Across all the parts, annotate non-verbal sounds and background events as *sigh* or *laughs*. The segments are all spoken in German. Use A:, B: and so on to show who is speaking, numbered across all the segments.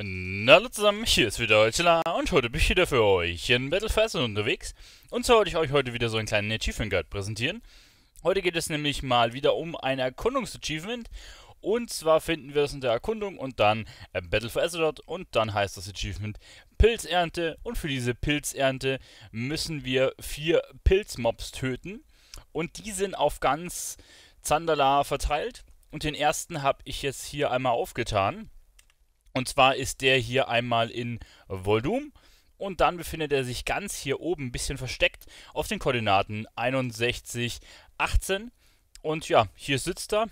A: Na alle zusammen, hier ist wieder Holzilla und heute bin ich wieder für euch in Battle Fest unterwegs. Und zwar wollte ich euch heute wieder so einen kleinen Achievement Guide präsentieren. Heute geht es nämlich mal wieder um ein Erkundungs-Achievement. Und zwar finden wir es in der Erkundung und dann Battle for Azeroth und dann heißt das Achievement Pilzernte. Und für diese Pilzernte müssen wir vier Pilzmobs töten. Und die sind auf ganz Zandala verteilt. Und den ersten habe ich jetzt hier einmal aufgetan. Und zwar ist der hier einmal in Voldum und dann befindet er sich ganz hier oben, ein bisschen versteckt, auf den Koordinaten 61, 18. Und ja, hier sitzt er.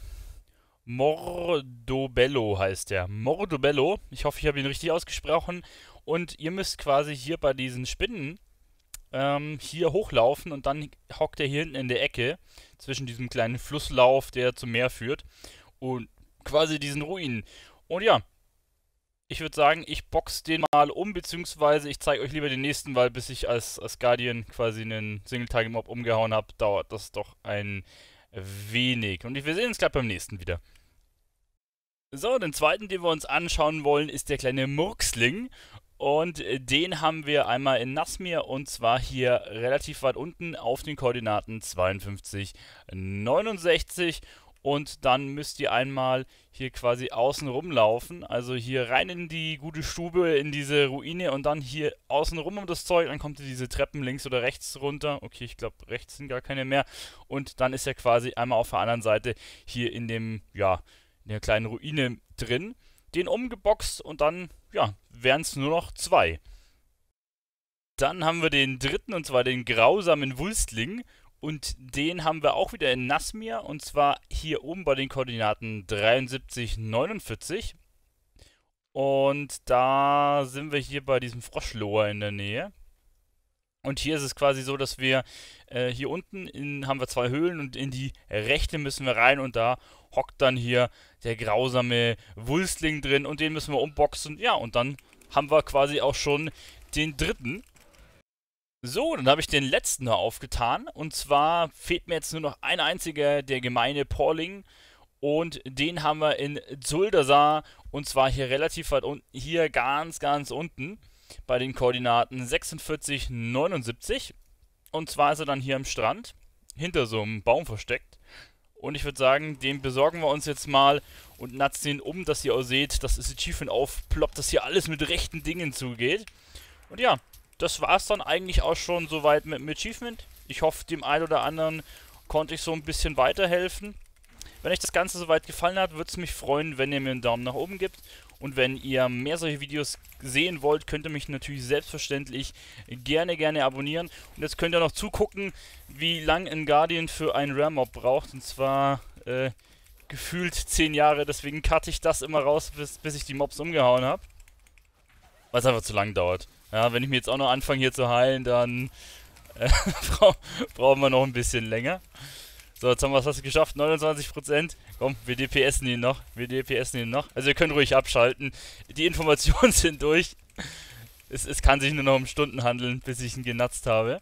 A: Mordobello heißt er. Mordobello. Ich hoffe, ich habe ihn richtig ausgesprochen. Und ihr müsst quasi hier bei diesen Spinnen ähm, hier hochlaufen und dann hockt er hier hinten in der Ecke zwischen diesem kleinen Flusslauf, der zum Meer führt und quasi diesen Ruinen. Und ja, ich würde sagen, ich boxe den mal um, beziehungsweise ich zeige euch lieber den nächsten, weil bis ich als, als Guardian quasi einen Single-Target-Mob umgehauen habe, dauert das doch ein wenig. Und wir sehen uns gleich beim nächsten wieder. So, den zweiten, den wir uns anschauen wollen, ist der kleine Murksling. Und äh, den haben wir einmal in Nasmir und zwar hier relativ weit unten auf den Koordinaten 52, 69 und dann müsst ihr einmal hier quasi außen rumlaufen, also hier rein in die gute Stube, in diese Ruine und dann hier außen rum um das Zeug, dann kommt ihr diese Treppen links oder rechts runter, okay, ich glaube rechts sind gar keine mehr und dann ist er quasi einmal auf der anderen Seite hier in dem, ja, in der kleinen Ruine drin, den umgeboxt und dann, ja, wären es nur noch zwei. Dann haben wir den dritten und zwar den grausamen Wulstling und den haben wir auch wieder in Nasmir und zwar hier oben bei den Koordinaten 73, 49. Und da sind wir hier bei diesem Froschloher in der Nähe. Und hier ist es quasi so, dass wir äh, hier unten in, haben wir zwei Höhlen und in die rechte müssen wir rein und da hockt dann hier der grausame Wulstling drin und den müssen wir umboxen. Ja, und dann haben wir quasi auch schon den dritten so, dann habe ich den letzten noch aufgetan. Und zwar fehlt mir jetzt nur noch ein einziger, der gemeine Pauling. Und den haben wir in Zuldasar. Und zwar hier relativ weit unten. Hier ganz, ganz unten. Bei den Koordinaten 46, 79. Und zwar ist er dann hier am Strand. Hinter so einem Baum versteckt. Und ich würde sagen, den besorgen wir uns jetzt mal und natzen ihn um, dass ihr auch seht, dass es Achievement aufploppt, dass hier alles mit rechten Dingen zugeht. Und ja, das war es dann eigentlich auch schon soweit mit dem Achievement. Ich hoffe, dem einen oder anderen konnte ich so ein bisschen weiterhelfen. Wenn euch das Ganze soweit gefallen hat, würde es mich freuen, wenn ihr mir einen Daumen nach oben gebt. Und wenn ihr mehr solche Videos sehen wollt, könnt ihr mich natürlich selbstverständlich gerne, gerne abonnieren. Und jetzt könnt ihr noch zugucken, wie lang ein Guardian für einen Rare Mob braucht. Und zwar äh, gefühlt 10 Jahre. Deswegen cutte ich das immer raus, bis, bis ich die Mobs umgehauen habe. Weil es einfach zu lang dauert. Ja, wenn ich mir jetzt auch noch anfange hier zu heilen, dann äh, *laughs* brauchen wir noch ein bisschen länger. So, jetzt haben wir es fast geschafft. 29%. Komm, wir DPSen ihn noch. Wir DPSen ihn noch. Also ihr könnt ruhig abschalten. Die Informationen *laughs* sind durch. Es, es kann sich nur noch um Stunden handeln, bis ich ihn genatzt habe.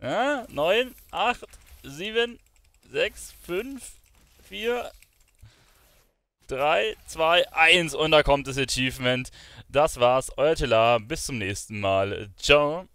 A: Ja, 9, 8, 7, 6, 5, 4, 3, 2, 1 und da kommt das Achievement. Das war's, euer Tela. Bis zum nächsten Mal. Ciao.